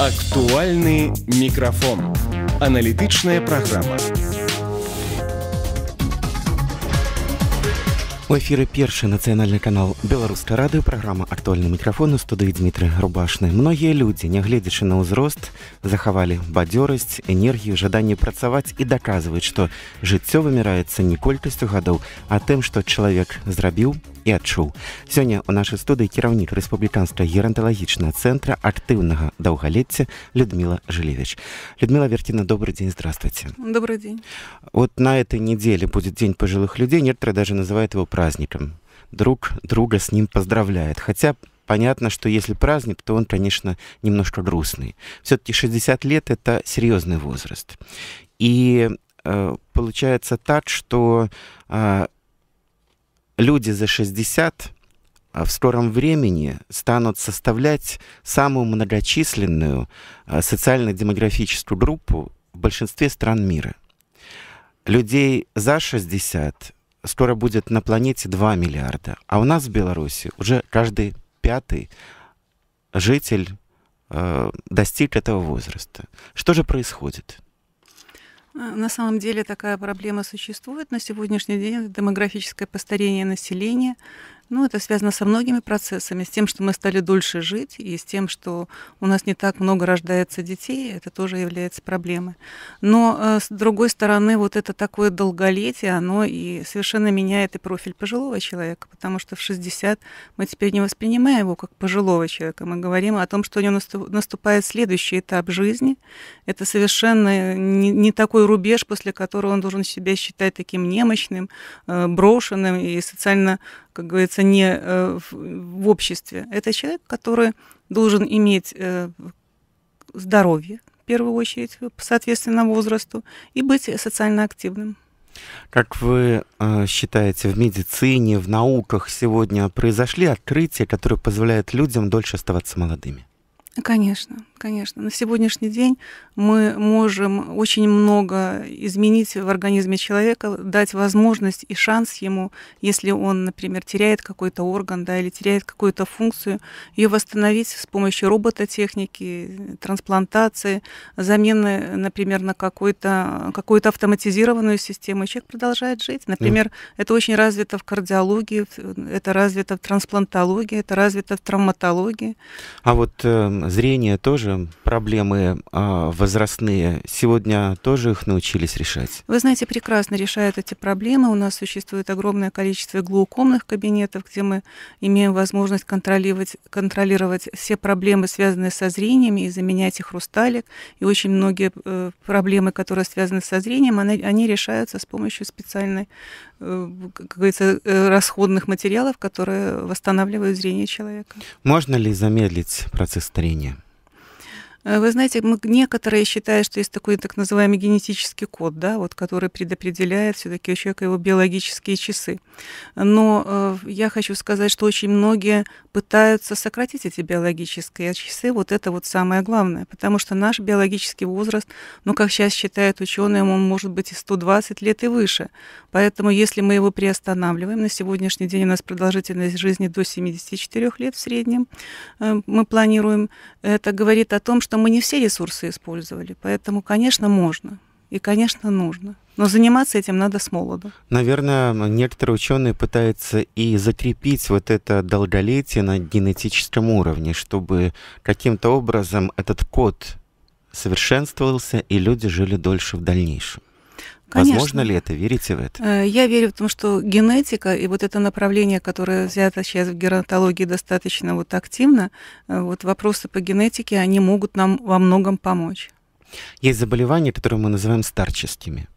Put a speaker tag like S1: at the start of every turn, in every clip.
S1: Актуальны мікрафон. Аналітычная праграма.
S2: У эфіры першы нацыянальны канал беларускай радыё праграма актуальна мікрафону студыі Дмітры рубашны многія людзі нягледзячы на ўзрост захавалі бадзёрасць энергію жаданне працаваць і даказваюць што жыццё выміраецца не колькасцю гадоў а тым што чалавек зрабіў і адчуў. Сёння ў нашай студыі кіраўнік рэспубліканства геронталагічнага цэнтра актыўнага даўгалецця Людмила Жылевич. Людмила Вертина, добрый день, здравствуйте. Добрый день. Вот на этой неделе будет День пожилых людей, некоторые даже называют его праздником. Друг друга с ним поздравляет, хотя понятно, что если праздник, то он, конечно, немножко грустный. Все-таки 60 лет – это серьезный возраст. И э, получается так, что а, люди за 60 а, в скором времени станут составлять самую многочисленную а, социально-демографическую группу в большинстве стран мира. Людей за 60 скоро будет на планете 2 миллиарда, а у нас в Беларуси уже каждый пятый житель э, достиг этого возраста. Что же происходит?
S1: А, на самом деле такая проблема существует на сегодняшний день. демографическое постарение населения, ну, это связано со многими процессами, с тем, что мы стали дольше жить, и с тем, что у нас не так много рождается детей, это тоже является проблемой. Но, э, с другой стороны, вот это такое долголетие, оно и совершенно меняет и профиль пожилого человека, потому что в 60 мы теперь не воспринимаем его как пожилого человека, мы говорим о том, что у него наступает следующий этап жизни, это совершенно не, не такой рубеж, после которого он должен себя считать таким немощным, э, брошенным и социально как говорится, не э, в обществе. Это человек, который должен иметь э, здоровье, в первую очередь, соответственно, возрасту, и быть социально активным.
S2: Как вы э, считаете, в медицине, в науках сегодня произошли открытия, которые позволяют людям дольше оставаться молодыми?
S1: Конечно конечно. На сегодняшний день мы можем очень много изменить в организме человека, дать возможность и шанс ему, если он, например, теряет какой-то орган да, или теряет какую-то функцию, ее восстановить с помощью робототехники, трансплантации, замены, например, на какую-то какую автоматизированную систему. И человек продолжает жить. Например, да. это очень развито в кардиологии, это развито в трансплантологии, это развито в травматологии.
S2: А вот э, зрение тоже тоже проблемы а, возрастные. Сегодня тоже их научились решать?
S1: Вы знаете, прекрасно решают эти проблемы. У нас существует огромное количество глаукомных кабинетов, где мы имеем возможность контролировать, контролировать все проблемы, связанные со зрением, и заменять их хрусталик. И очень многие э, проблемы, которые связаны со зрением, они, они решаются с помощью специальной, э, как говорится, э, расходных материалов, которые восстанавливают зрение человека.
S2: Можно ли замедлить процесс старения?
S1: Э, вы знаете, мы некоторые считают, что есть такой так называемый генетический код, да, вот, который предопределяет все-таки у человека его биологические часы. Но э, я хочу сказать, что очень многие пытаются сократить эти биологические часы. Вот это вот самое главное, потому что наш биологический возраст, ну, как сейчас считают ученые, он может быть и 120 лет и выше. Поэтому, если мы его приостанавливаем, на сегодняшний день у нас продолжительность жизни до 74 лет в среднем, э, мы планируем, это говорит о том, что мы не все ресурсы использовали. Поэтому, конечно, можно и, конечно, нужно. Но заниматься этим надо с молоду.
S2: Наверное, некоторые ученые пытаются и закрепить вот это долголетие на генетическом уровне, чтобы каким-то образом этот код совершенствовался, и люди жили дольше в дальнейшем. Конечно. Возможно ли это? Верите в это?
S1: Э, я верю в том, что генетика и вот это направление, которое взято сейчас в геронтологии достаточно вот активно, э, вот вопросы по генетике, они могут нам во многом помочь.
S2: Есть заболевания, которые мы называем старческими.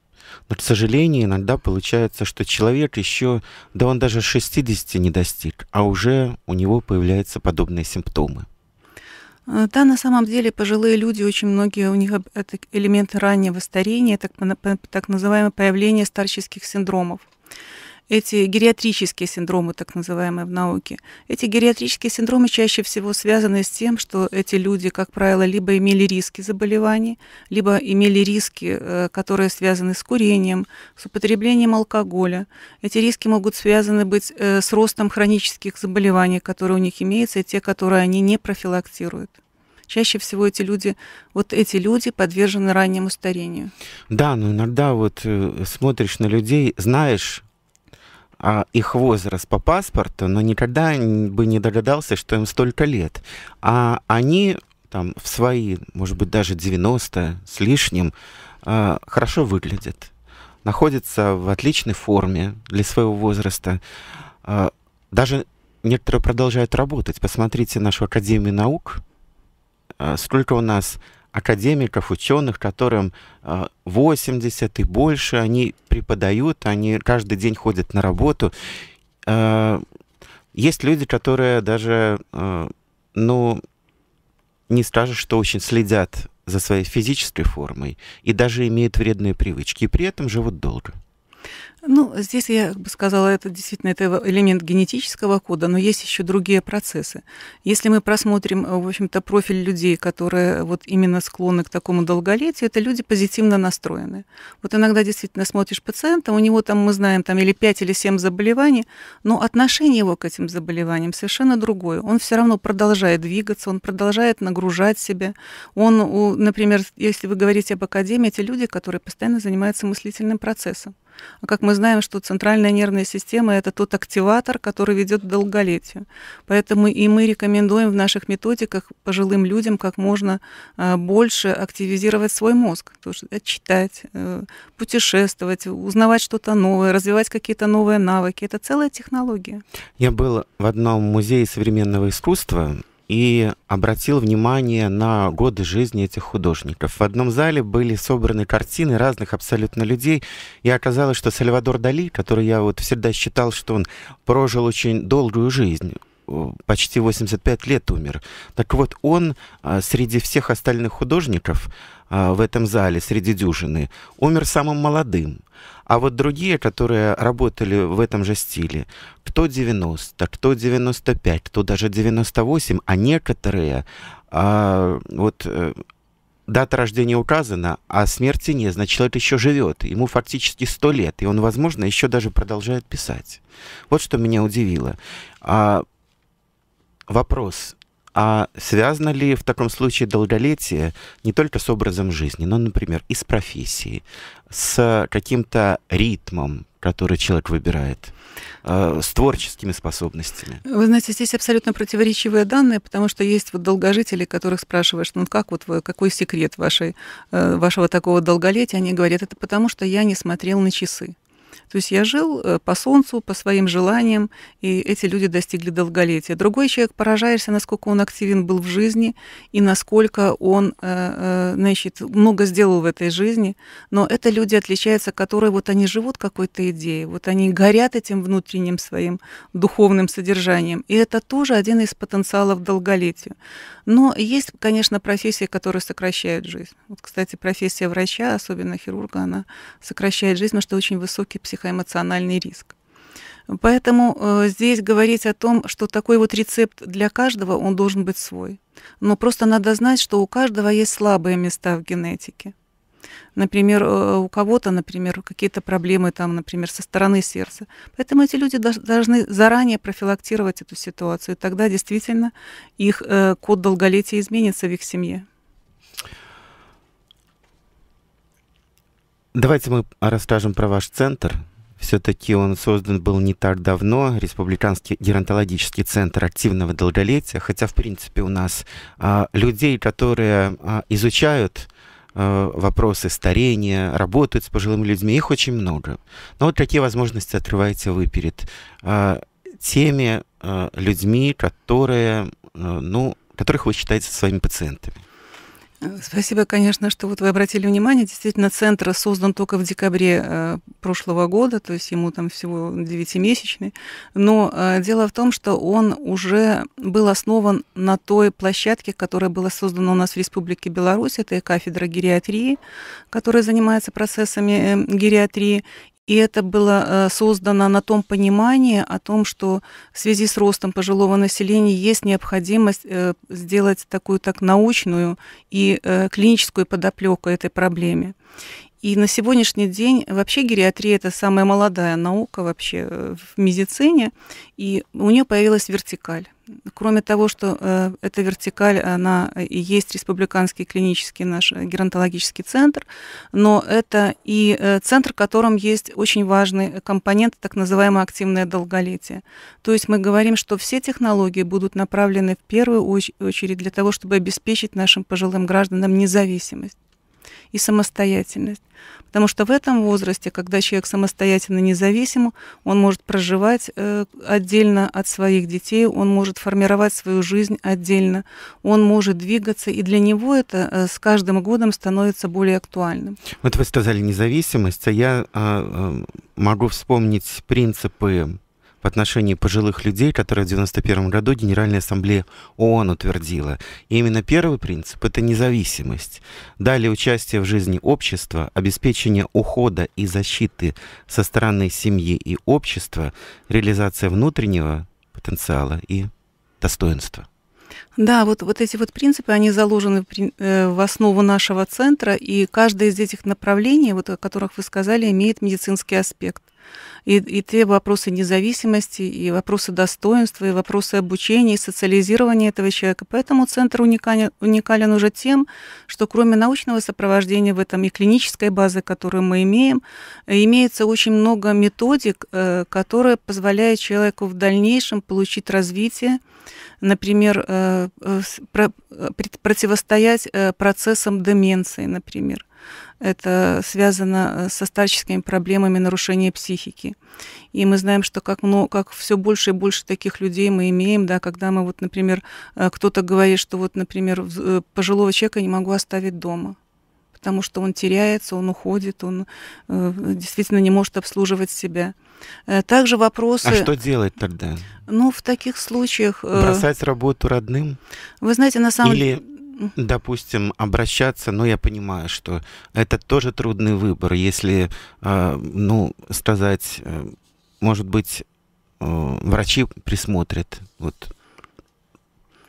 S2: Но, к сожалению, иногда получается, что человек еще, да он даже 60 не достиг, а уже у него появляются подобные симптомы.
S1: Э, да, на самом деле пожилые люди, очень многие у них это элементы раннего старения, так, так называемое появление старческих синдромов эти гериатрические синдромы, так называемые в науке. Эти гериатрические синдромы чаще всего связаны с тем, что эти люди, как правило, либо имели риски заболеваний, либо имели риски, э, которые связаны с курением, с употреблением алкоголя. Эти риски могут связаны быть э, с ростом хронических заболеваний, которые у них имеются, и те, которые они не профилактируют. Чаще всего эти люди, вот эти люди подвержены раннему старению.
S2: Да, но иногда вот э, смотришь на людей, знаешь, а, их возраст по паспорту, но никогда бы не догадался, что им столько лет. А они там в свои, может быть, даже 90 с лишним, а, хорошо выглядят, находятся в отличной форме для своего возраста. А, даже некоторые продолжают работать. Посмотрите нашу Академию наук, а, сколько у нас академиков, ученых, которым 80 э, и больше, они преподают, они каждый день ходят на работу. Э, есть люди, которые даже, э, ну, не скажешь, что очень следят за своей физической формой и даже имеют вредные привычки, и при этом живут долго.
S1: Ну, здесь я бы сказала, это действительно это элемент генетического кода, но есть еще другие процессы. Если мы просмотрим, э, в общем-то, профиль людей, которые вот именно склонны к такому долголетию, это люди позитивно настроены. Вот иногда действительно смотришь пациента, у него там, мы знаем, там или 5 или 7 заболеваний, но отношение его к этим заболеваниям совершенно другое. Он все равно продолжает двигаться, он продолжает нагружать себя. Он, например, если вы говорите об академии, это люди, которые постоянно занимаются мыслительным процессом. А как мы знаем, что центральная нервная система – это тот активатор, который ведет к долголетию. Поэтому и мы рекомендуем в наших методиках пожилым людям как можно а, больше активизировать свой мозг. То есть читать, э, путешествовать, узнавать что-то новое, развивать какие-то новые навыки. Это целая технология.
S2: Я был в одном музее современного искусства, и обратил внимание на годы жизни этих художников. В одном зале были собраны картины разных абсолютно людей, и оказалось, что Сальвадор Дали, который я вот всегда считал, что он прожил очень долгую жизнь, почти 85 лет умер. Так вот, он а, среди всех остальных художников а, в этом зале, среди дюжины, умер самым молодым. А вот другие, которые работали в этом же стиле, кто 90, кто 95, кто даже 98, а некоторые, а, вот э, дата рождения указана, а смерти нет, значит, человек еще живет, ему фактически 100 лет, и он, возможно, еще даже продолжает писать. Вот что меня удивило вопрос, а связано ли в таком случае долголетие не только с образом жизни, но, например, и с профессией, с каким-то ритмом, который человек выбирает? Э, с творческими способностями?
S1: Вы знаете, здесь абсолютно противоречивые данные, потому что есть вот долгожители, которых спрашиваешь, ну как вот вы, какой секрет вашей, э, вашего такого долголетия? Они говорят, это потому что я не смотрел на часы. То есть я жил э, по солнцу, по своим желаниям, и эти люди достигли долголетия. Другой человек, поражаешься, насколько он активен был в жизни и насколько он, э, э, значит, много сделал в этой жизни. Но это люди отличаются, которые вот они живут какой-то идеей, вот они горят этим внутренним своим духовным содержанием. И это тоже один из потенциалов долголетия. Но есть, конечно, профессии, которые сокращают жизнь. Вот, кстати, профессия врача, особенно хирурга, она сокращает жизнь, потому что очень высокий психоэмоциональный риск. Поэтому э, здесь говорить о том, что такой вот рецепт для каждого, он должен быть свой. Но просто надо знать, что у каждого есть слабые места в генетике. Например, э, у кого-то, например, какие-то проблемы там, например, со стороны сердца. Поэтому эти люди должны заранее профилактировать эту ситуацию. И тогда действительно их э, код долголетия изменится в их семье.
S2: Давайте мы расскажем про ваш центр. Все-таки он создан был не так давно, Республиканский геронтологический центр активного долголетия, хотя, в принципе, у нас а, людей, которые а, изучают а, вопросы старения, работают с пожилыми людьми, их очень много. Но вот какие возможности открываете вы перед а, теми а, людьми, которые, а, ну, которых вы считаете своими пациентами?
S1: Спасибо, конечно, что вот вы обратили внимание. Действительно, центр создан только в декабре э, прошлого года, то есть ему там всего 9-месячный. Но э, дело в том, что он уже был основан на той площадке, которая была создана у нас в Республике Беларусь. Это кафедра гериатрии, которая занимается процессами э, гериатрии. И это было э, создано на том понимании о том, что в связи с ростом пожилого населения есть необходимость э, сделать такую так научную и э, клиническую подоплеку этой проблеме. И на сегодняшний день вообще гериатрия – это самая молодая наука вообще в медицине, и у нее появилась вертикаль. Кроме того, что э, эта вертикаль, она и есть республиканский клинический наш геронтологический центр, но это и э, центр, в котором есть очень важный компонент, так называемое активное долголетие. То есть мы говорим, что все технологии будут направлены в первую очередь для того, чтобы обеспечить нашим пожилым гражданам независимость и самостоятельность. Потому что в этом возрасте, когда человек самостоятельно независим, он может проживать э, отдельно от своих детей, он может формировать свою жизнь отдельно, он может двигаться, и для него это э, с каждым годом становится более актуальным.
S2: Вот вы сказали независимость, а я а, э, могу вспомнить принципы в отношении пожилых людей, которые в 1991 году Генеральная Ассамблея ООН утвердила. И именно первый принцип – это независимость. Далее участие в жизни общества, обеспечение ухода и защиты со стороны семьи и общества, реализация внутреннего потенциала и достоинства.
S1: Да, вот, вот эти вот принципы, они заложены в э, основу нашего центра, и каждое из этих направлений, вот, о которых вы сказали, имеет медицинский аспект. И, и те вопросы независимости, и вопросы достоинства, и вопросы обучения, и социализирования этого человека. Поэтому центр уникален, уникален уже тем, что кроме научного сопровождения в этом и клинической базы, которую мы имеем, э, имеется очень много методик, э, которые позволяют человеку в дальнейшем получить развитие, например, э, противостоять процессам деменции, например. Это связано э, со старческими проблемами нарушения психики. И мы знаем, что как, ну, как все больше и больше таких людей мы имеем, да, когда мы, вот, например, э, кто-то говорит, что вот, например, э, пожилого человека не могу оставить дома потому что он теряется, он уходит, он э, действительно не может обслуживать себя. Также вопросы... А что
S2: делать тогда?
S1: Ну, в таких случаях... Бросать
S2: работу родным? Вы знаете, на самом деле... Или допустим, обращаться, но я понимаю, что это тоже трудный выбор, если, а, ну, сказать, э, может быть, э, врачи присмотрят, вот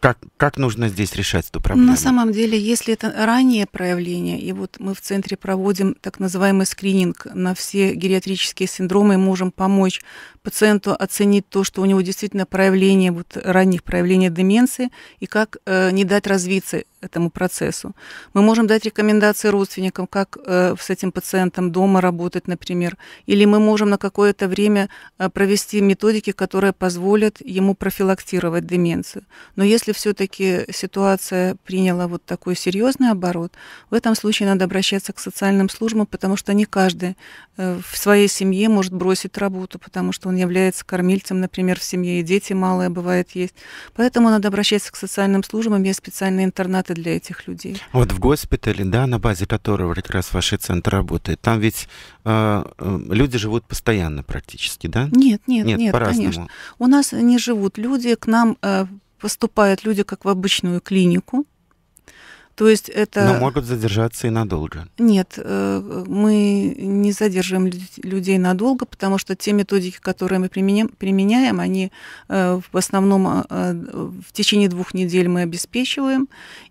S2: как, как нужно здесь решать эту проблему? На самом
S1: деле, если это раннее проявление, и вот мы в центре проводим так называемый скрининг на все гериатрические синдромы, и можем помочь пациенту оценить то, что у него действительно проявление вот, ранних проявлений деменции, и как э, не дать развиться этому процессу. Мы можем дать рекомендации родственникам, как э, с этим пациентом дома работать, например, или мы можем на какое-то время э, провести методики, которые позволят ему профилактировать деменцию. Но если все-таки ситуация приняла вот такой серьезный оборот, в этом случае надо обращаться к социальным службам, потому что не каждый э, в своей семье может бросить работу, потому что он является кормильцем, например, в семье, и дети малые а бывает есть. Поэтому надо обращаться к социальным службам, есть специальные интернаты контакты для этих людей.
S2: Вот в госпитале, да, на базе которого как раз ваш центр работает, там ведь э, э люди живут постоянно практически, да? Нет, нет, нет, нет конечно.
S1: У нас не живут люди, к нам э, поступают люди как в обычную клинику, то есть это... Но могут
S2: задержаться и надолго.
S1: Нет, э, мы не задерживаем людей надолго, потому что те методики, которые мы применяем, они э, в основном а, а, в течение двух недель мы обеспечиваем,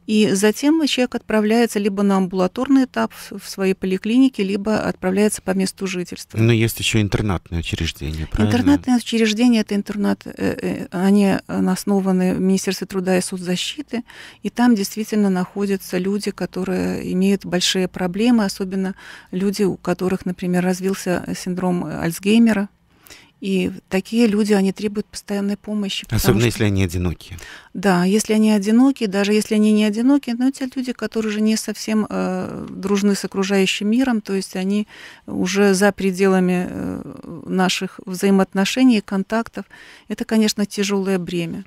S1: и затем человек отправляется либо на амбулаторный этап в своей поликлинике, либо отправляется по месту жительства.
S2: Но есть еще интернатные учреждения, правильно? Интернатные
S1: учреждения, это интернат, э, они основаны в Министерстве труда и соцзащиты, и там действительно находятся находятся люди, которые имеют большие проблемы, особенно люди, у которых, например, развился синдром Альцгеймера. И такие люди, они требуют постоянной помощи. Особенно что, если они одиноки. Да, если они одиноки, даже если они не одиноки, но те люди, которые уже не совсем э, дружны с окружающим миром, то есть они уже за пределами э, наших взаимоотношений и контактов, это, конечно, тяжелое бремя.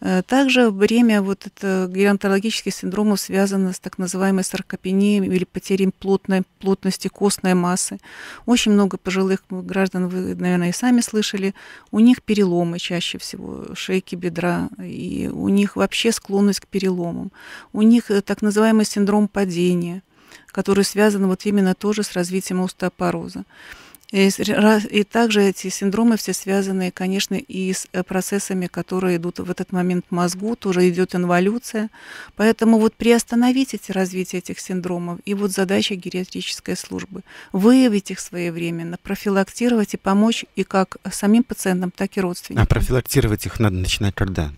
S1: Э, также время вот это геронтологических синдромов связано с так называемой саркопенией или потерей плотной, плотности костной массы. Очень много пожилых граждан, вы, наверное, и сами слышали, у них переломы чаще всего, шейки, бедра, и у них вообще склонность к переломам. У них э, так называемый синдром падения, который связан вот именно тоже с развитием остеопороза. И, и также эти синдромы все связаны, конечно, и с э, процессами, которые идут в этот момент в мозгу, тоже идет инволюция. Поэтому вот приостановить эти развитие этих синдромов и вот задача гериатрической службы – выявить их своевременно, профилактировать и помочь и как самим пациентам, так и родственникам. А
S2: профилактировать их надо начинать когда?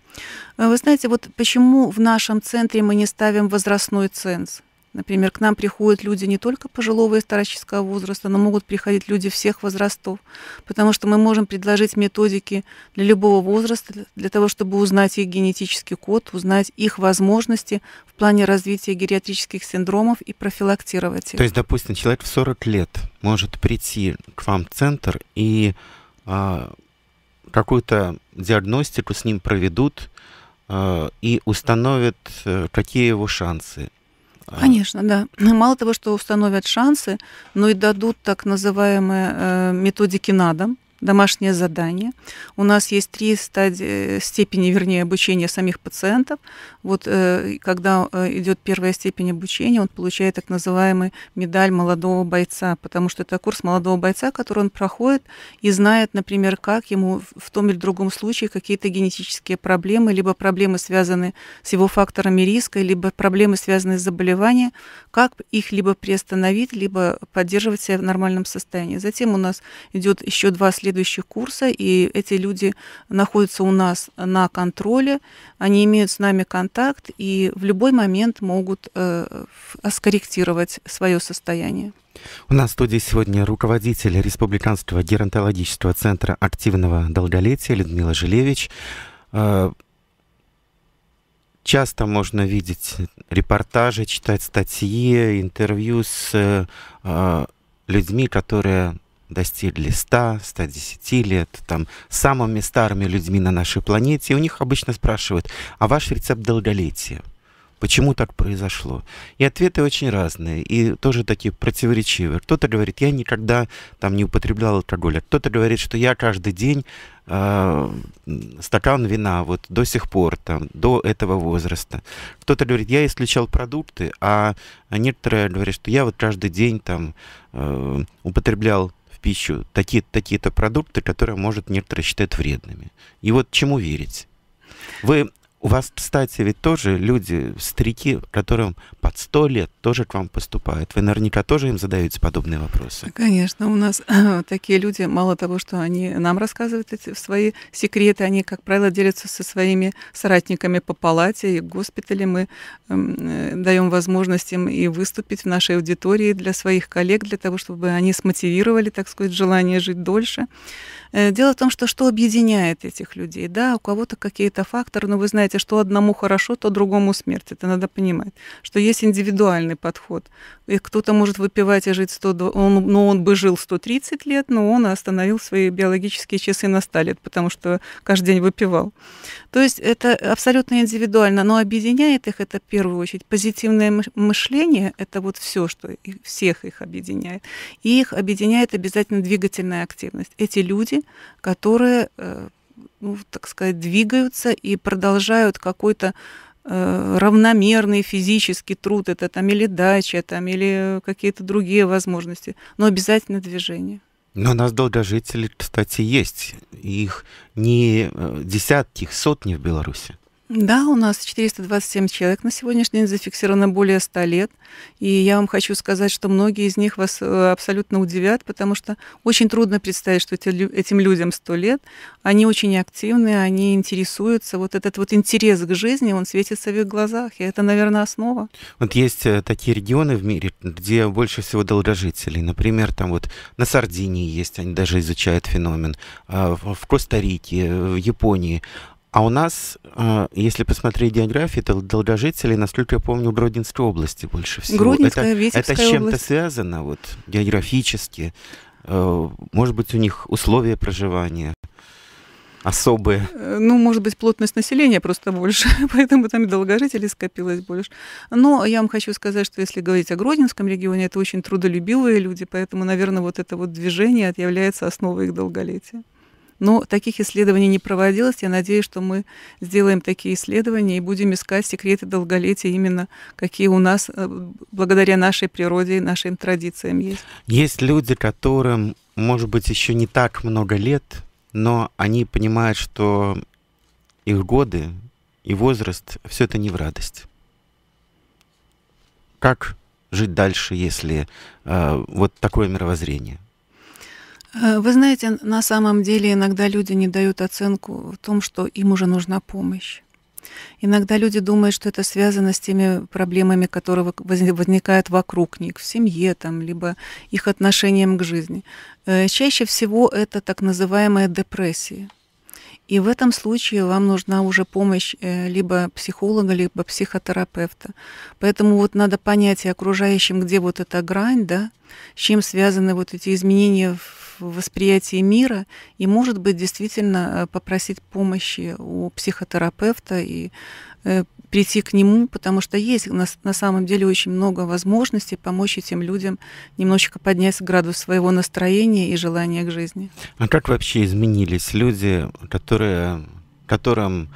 S1: Э, вы знаете, вот почему в нашем центре мы не ставим возрастной ценз? Например, к нам приходят люди не только пожилого и старческого возраста, но могут приходить люди всех возрастов, потому что мы можем предложить методики для любого возраста, для того, чтобы узнать их генетический код, узнать их возможности в плане развития гериатрических синдромов и профилактировать их. То есть,
S2: допустим, человек в 40 лет может прийти к вам в центр и а, какую-то диагностику с ним проведут, а, и установят, э, какие его шансы. А.
S1: Конечно, да. Ну, мало того, что установят шансы, но и дадут так называемые э, методики на дом, домашнее задание. У нас есть три стадии, степени, вернее, обучения самих пациентов. Вот э, когда э, идет первая степень обучения, он получает так называемый медаль молодого бойца, потому что это курс молодого бойца, который он проходит и знает, например, как ему в том или другом случае какие-то генетические проблемы, либо проблемы, связанные с его факторами риска, либо проблемы, связанные с заболеванием, как их либо приостановить, либо поддерживать себя в нормальном состоянии. Затем у нас идет еще два следующих следующих курса, и эти люди находятся у нас на контроле, они имеют с нами контакт и в любой момент могут э, скорректировать свое состояние.
S2: У нас в студии сегодня руководитель Республиканского геронтологического центра активного долголетия Людмила Жилевич. Э, часто можно видеть репортажи, читать статьи, интервью с э, э, людьми, которые достигли 100, 110 лет, там, самыми старыми людьми на нашей планете, и у них обычно спрашивают, а ваш рецепт долголетия? Почему так произошло? И ответы очень разные, и тоже такие противоречивые. Кто-то говорит, я никогда там не употреблял алкоголь, а кто-то говорит, что я каждый день э, стакан вина вот до сих пор, там, до этого возраста. Кто-то говорит, я исключал продукты, а некоторые говорят, что я вот каждый день там э, употреблял пищу такие, такие-то продукты, которые, может, некоторые считать вредными. И вот чему верить? Вы у вас, кстати, ведь тоже люди, старики, которым под 100 лет тоже к вам поступают. Вы наверняка тоже им задаете подобные вопросы.
S1: Конечно, у нас такие люди, мало того, что они нам рассказывают эти свои секреты, они, как правило, делятся со своими соратниками по палате и госпитале. Мы эм, э, даем возможность им и выступить в нашей аудитории для своих коллег, для того, чтобы они смотивировали, так сказать, желание жить дольше. Э, дело в том, что что объединяет этих людей? Да, у кого-то какие-то факторы, но вы знаете, что одному хорошо, то другому смерть. Это надо понимать, что есть здесь индивидуальный подход. И кто-то может выпивать и жить 102, он, но ну, он бы жил 130 лет, но он остановил свои биологические часы на 100 лет, потому что каждый день выпивал. То есть это абсолютно индивидуально, но объединяет их это в первую очередь позитивное мышление, это вот все, что их, всех их объединяет. И их объединяет обязательно двигательная активность. Эти люди, которые э, ну, так сказать, двигаются и продолжают какой-то Э, равномерный физический труд, это там или дача, там или какие-то другие возможности, но обязательно движение.
S2: Но у нас долгожители, кстати, есть. Их не э, десятки, их сотни в Беларуси.
S1: Да, у нас 427 человек на сегодняшний день зафиксировано более 100 лет. И я вам хочу сказать, что многие из них вас э, абсолютно удивят, потому что очень трудно представить, что этим людям 100 лет. Они очень активны, они интересуются. Вот этот вот интерес к жизни, он светится в их глазах. И это, наверное, основа.
S2: Вот есть э, такие регионы в мире, где больше всего долгожителей. Например, там вот на Сардинии есть, они даже изучают феномен. А, в Коста-Рике, э, в Японии. А у нас, э, если посмотреть географию, то долгожителей, насколько я помню, Гродненской области больше всего. Гродинская, это, Витебская Это с чем-то область. связано вот, географически? Э, может быть, у них условия проживания? особые?
S1: Э, ну, может быть, плотность населения просто больше, поэтому там и долгожителей скопилось больше. Но я вам хочу сказать, что если говорить о Гродненском регионе, это очень трудолюбивые люди, поэтому, наверное, вот это вот движение является основой их долголетия. Но таких исследований не проводилось. Я надеюсь, что мы сделаем такие исследования и будем искать секреты долголетия именно, какие у нас э, благодаря нашей природе и нашим традициям есть.
S2: Есть люди, которым, может быть, еще не так много лет, но они понимают, что их годы и возраст – все это не в радость. Как жить дальше, если э, вот такое мировоззрение –
S1: Э, вы знаете, на самом деле иногда люди не дают оценку в том, что им уже нужна помощь. Иногда люди думают, что это связано с теми проблемами, которые возникают вокруг них, в семье, там, либо их отношением к жизни. Э, чаще всего это так называемая депрессия. И в этом случае вам нужна уже помощь э, либо психолога, либо психотерапевта. Поэтому вот надо понять и окружающим, где вот эта грань, да, с чем связаны вот эти изменения в в восприятии мира и, может быть, действительно э, попросить помощи у психотерапевта и э, прийти к нему, потому что есть на, на самом деле очень много возможностей помочь этим людям немножечко поднять градус своего настроения и желания к жизни.
S2: А как вообще изменились люди, которые, которым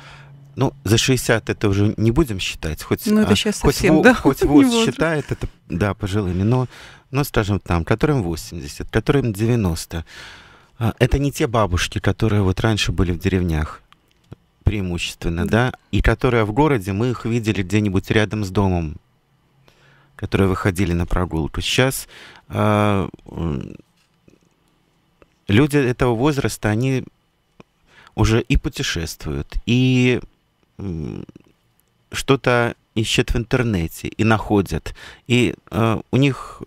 S2: ну, за 60 это уже не будем считать, хоть, ну, это сейчас а, совсем, хоть, да? хоть ВОЗ считает это, да, пожилыми, но ну, скажем, там, которым 80, которым 90. А, это не те бабушки, которые вот раньше были в деревнях преимущественно, да, и которые в городе, мы их видели где-нибудь рядом с домом, которые выходили на прогулку. Сейчас э, люди этого возраста, они уже и путешествуют, и э, что-то ищет в интернете и находят. И э, у них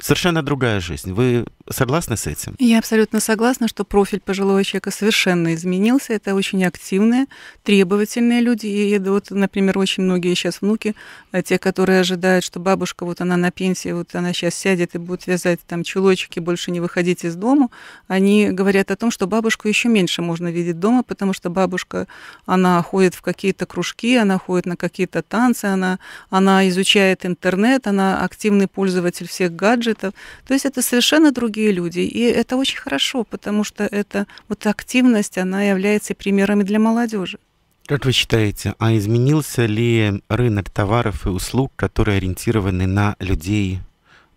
S2: совершенно другая жизнь. Вы согласны с этим?
S1: Я абсолютно согласна, что профиль пожилого человека совершенно изменился. Это очень активные, требовательные люди. И вот, например, очень многие сейчас внуки, э, те, которые ожидают, что бабушка, вот она на пенсии, вот она сейчас сядет и будет вязать там чулочки, больше не выходить из дома, они говорят о том, что бабушку еще меньше можно видеть дома, потому что бабушка, она ходит в какие-то кружки, она ходит на какие-то танцы, она, она изучает интернет, она активный пользователь всех гаджетов. То есть это совершенно другие другие люди. И это очень хорошо, потому что эта вот активность, она является примерами для молодежи.
S2: Как вы считаете, а изменился ли рынок товаров и услуг, которые ориентированы на людей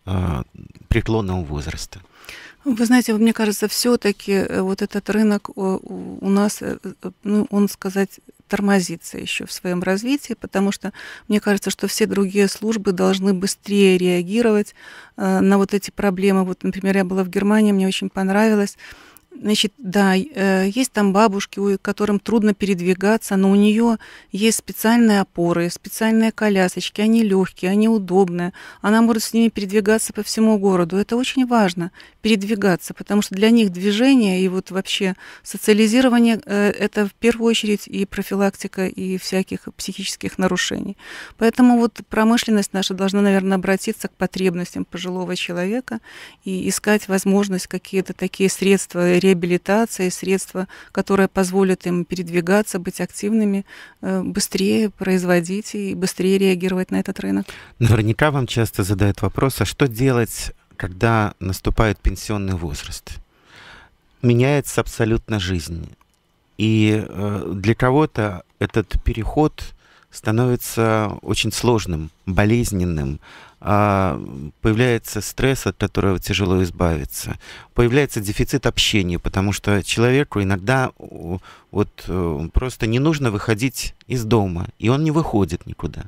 S2: э, преклонного возраста?
S1: Вы знаете, мне кажется, все-таки э, вот этот рынок у нас, э, э, ну, он сказать тормозится еще в своем развитии, потому что мне кажется, что все другие службы должны быстрее реагировать э, на вот эти проблемы. Вот, например, я была в Германии, мне очень понравилось Значит, да, э, есть там бабушки, которым трудно передвигаться, но у нее есть специальные опоры, специальные колясочки, они легкие, они удобные. Она может с ними передвигаться по всему городу. Это очень важно, передвигаться, потому что для них движение и вот вообще социализирование э, – это в первую очередь и профилактика, и всяких психических нарушений. Поэтому вот промышленность наша должна, наверное, обратиться к потребностям пожилого человека и искать возможность какие-то такие средства реабилитация средства, которые позволят им передвигаться, быть активными, э, быстрее производить и быстрее реагировать на этот рынок.
S2: Наверняка вам часто задают вопрос, а что делать, когда наступает пенсионный возраст? Меняется абсолютно жизнь. И э, для кого-то этот переход становится очень сложным, болезненным, а, появляется стресс, от которого тяжело избавиться, появляется дефицит общения, потому что человеку иногда вот э, просто не нужно выходить из дома, и он не выходит никуда.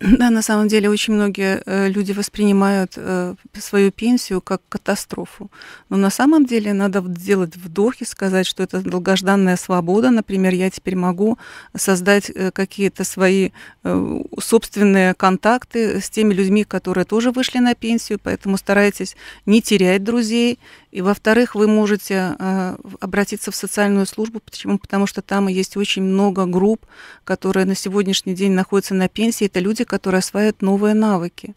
S1: Да, на самом деле очень многие э, люди воспринимают э, свою пенсию как катастрофу. Но на самом деле надо делать вдох и сказать, что это долгожданная свобода. Например, я теперь могу создать э, какие-то свои собственные контакты с теми людьми, которые тоже вышли на пенсию. Поэтому старайтесь не терять друзей, и, во-вторых, вы можете э, обратиться в социальную службу. Почему? Потому что там есть очень много групп, которые на сегодняшний день находятся на пенсии. Это люди, которые осваивают новые навыки.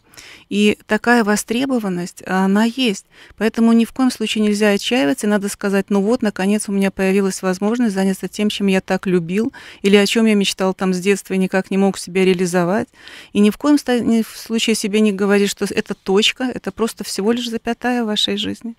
S1: И такая востребованность, она есть. Поэтому ни в коем случае нельзя отчаиваться. И надо сказать, ну вот, наконец у меня появилась возможность заняться тем, чем я так любил, или о чем я мечтал там с детства и никак не мог себя реализовать. И ни в коем случае себе не говорить, что это точка, это просто всего лишь запятая в вашей жизни.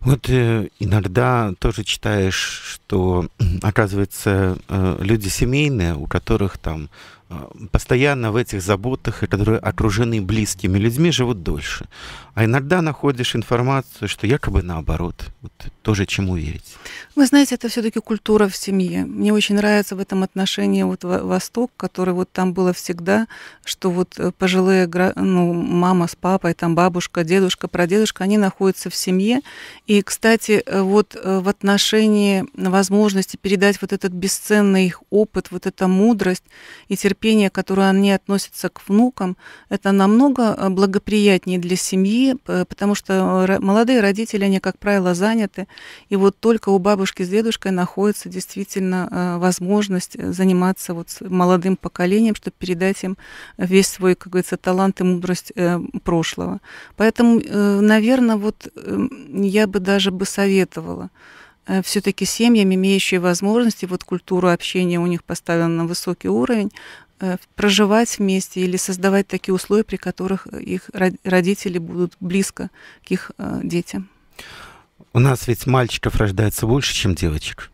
S2: Вот э, иногда тоже читаешь, что, оказывается, э, люди семейные, у которых там а, постоянно в этих заботах, которые окружены близкими людьми, живут дольше. А иногда находишь информацию, что якобы наоборот. Вот тоже чему верить.
S1: Вы знаете, это все-таки культура в семье. Мне очень нравится в этом отношении вот Восток, который вот там было всегда, что вот э, пожилые, ну, мама с папой, там бабушка, дедушка, прадедушка, они находятся в семье. И, кстати, э, вот э, в отношении возможности передать вот этот бесценный их опыт, вот эта мудрость и терпение терпение, которое они относятся к внукам, это намного э, благоприятнее для семьи, потому что э, молодые родители, они, как правило, заняты, и вот только у бабушки с дедушкой находится действительно э, возможность заниматься вот с молодым поколением, чтобы передать им весь свой, как говорится, талант и мудрость прошлого. Поэтому, наверное, вот эм, я бы даже бы советовала все-таки семьям, имеющие возможности, вот культуру общения у них поставлена на высокий уровень, Э, проживать вместе или создавать такие условия, при которых э, их родители будут близко к их э, детям.
S2: У нас ведь мальчиков рождается больше, чем девочек.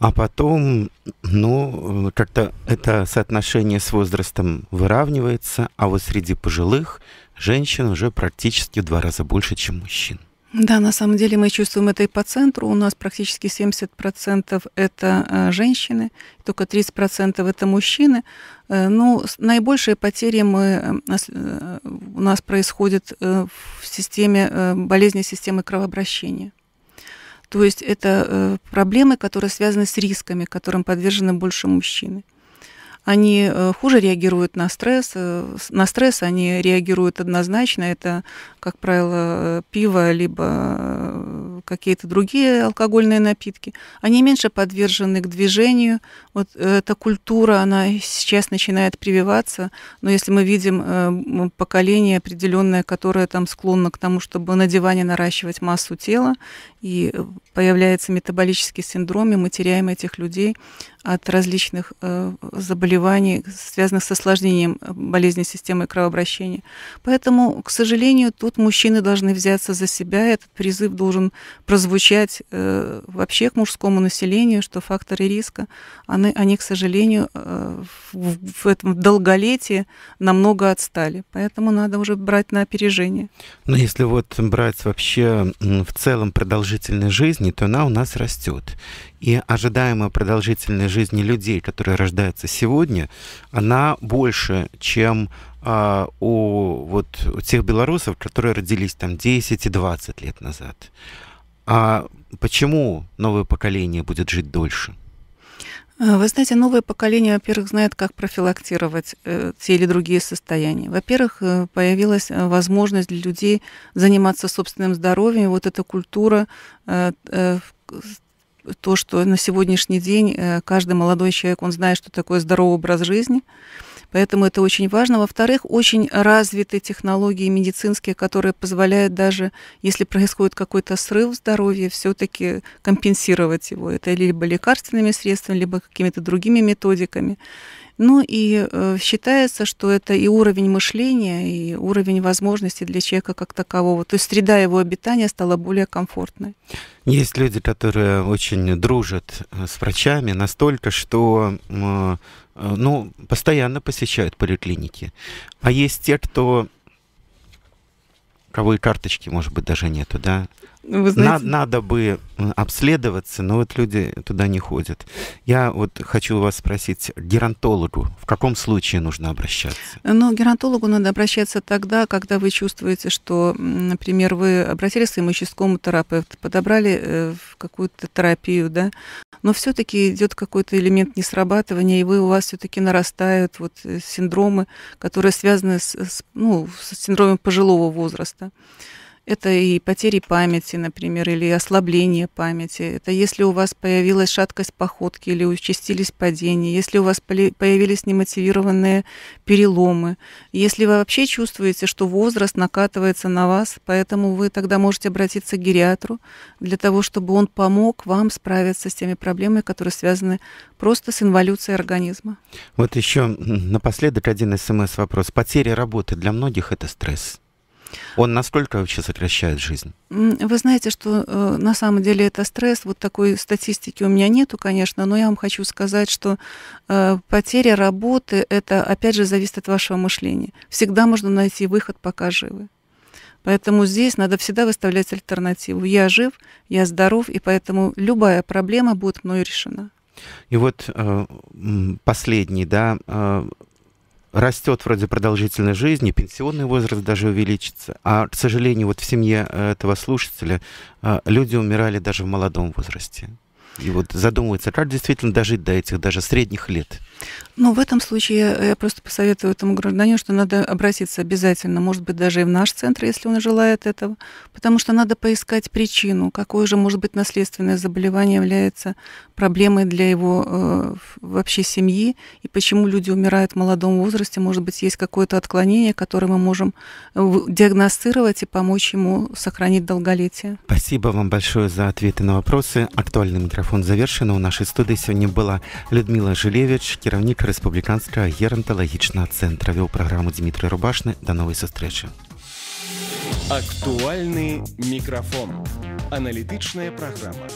S2: А потом, ну, как-то это соотношение с возрастом выравнивается, а вот среди пожилых женщин уже практически в два раза больше, чем мужчин.
S1: Да, на самом деле мы чувствуем это и по центру. У нас практически 70% это э, женщины, только 30% это мужчины. Э, Но ну, наибольшие потери мы, э, у нас происходят в системе болезни системы кровообращения. То есть это проблемы, которые связаны с рисками, которым подвержены больше мужчины они э, хуже реагируют на стресс, э, на стресс они реагируют однозначно, это, как правило, э, пиво, либо какие-то другие алкогольные напитки. Они меньше подвержены к движению, вот эта культура, она сейчас начинает прививаться, но если мы видим поколение определенное, которое там склонно к тому, чтобы на диване наращивать массу тела и появляется метаболический синдром, и мы теряем этих людей от различных э, заболеваний, связанных с осложнением э, болезни системы кровообращения. Поэтому, к сожалению, тут мужчины должны взяться за себя. Этот призыв должен прозвучать э, вообще к мужскому населению, что факторы риска, они, они к сожалению, в этом долголетии намного отстали. Поэтому надо уже брать на опережение.
S2: Но если вот брать вообще в целом продолжительность жизни, жизни, то она у нас растет. И ожидаемая продолжительность жизни людей, которые рождаются сегодня, она больше, чем а, у, вот, у тех белорусов, которые родились там 10 и 20 лет назад. А почему новое поколение будет жить дольше?
S1: Э, вы знаете, новое поколение, во-первых, знает, как профилактировать э, те или другие состояния. Во-первых, э, появилась возможность для людей заниматься собственным здоровьем. Вот эта культура, то, что на сегодняшний день каждый молодой человек, он знает, что такое здоровый образ жизни – Поэтому это очень важно. Во-вторых, очень развиты технологии медицинские, которые позволяют даже, если происходит какой-то срыв здоровья, все-таки компенсировать его. Это либо лекарственными средствами, либо какими-то другими методиками. Ну и э, считается, что это и уровень мышления, и уровень возможностей для человека как такового. То есть среда его обитания стала более комфортной.
S2: Есть люди, которые очень дружат э, с врачами настолько, что Э, ну, постоянно посещают поликлиники. А есть те, кто кого и карточки, может быть, даже нету, да? Вы знаете... На, надо бы обследоваться, но вот люди туда не ходят. Я вот хочу вас спросить, геронтологу в каком случае нужно обращаться?
S1: Ну, геронтологу надо обращаться тогда, когда вы чувствуете, что, например, вы обратились к своему участковому терапевту, подобрали э, в какую-то терапию, да, но все-таки идет какой-то элемент несрабатывания, и вы, у вас все-таки нарастают вот э, синдромы, которые связаны с, с, ну, с синдромом пожилого возраста. Это и потери памяти, например, или ослабление памяти. Это если у вас появилась шаткость походки или участились падения, если у вас появились немотивированные переломы, если вы вообще чувствуете, что возраст накатывается на вас, поэтому вы тогда можете обратиться к гериатру для того, чтобы он помог вам справиться с теми проблемами, которые связаны просто с инволюцией организма.
S2: Вот еще напоследок один смс-вопрос. Эм Потеря работы для многих это стресс. Он насколько вообще сокращает жизнь?
S1: Вы знаете, что э, на самом деле это стресс. Вот такой статистики у меня нету, конечно, но я вам хочу сказать, что э, потеря работы, это опять же зависит от вашего мышления. Всегда можно найти выход, пока живы. Поэтому здесь надо всегда выставлять альтернативу. Я жив, я здоров, и поэтому любая проблема будет мною решена.
S2: И вот э, последний, да, э, растет вроде продолжительность жизни, пенсионный возраст даже увеличится. А, к сожалению, вот в семье э, этого слушателя э, люди умирали даже в молодом возрасте. И вот задумывается, как действительно дожить до этих даже средних лет.
S1: Ну, в этом случае я просто посоветую этому гражданину, что надо обратиться обязательно, может быть, даже и в наш центр, если он желает этого, потому что надо поискать причину, какое же, может быть, наследственное заболевание является проблемой для его э, вообще семьи, и почему люди умирают в молодом возрасте, может быть, есть какое-то отклонение, которое мы можем э, диагностировать и помочь ему сохранить долголетие.
S2: Спасибо вам большое за ответы на вопросы. Актуальный микрофон завершен. У нашей студии сегодня была Людмила Жилевич, керовник Республіканського геронтологічного центру вел программу Дмитрий Рубашний. До новой встречи.
S1: Актуальный микрофон. Аналітичная программа.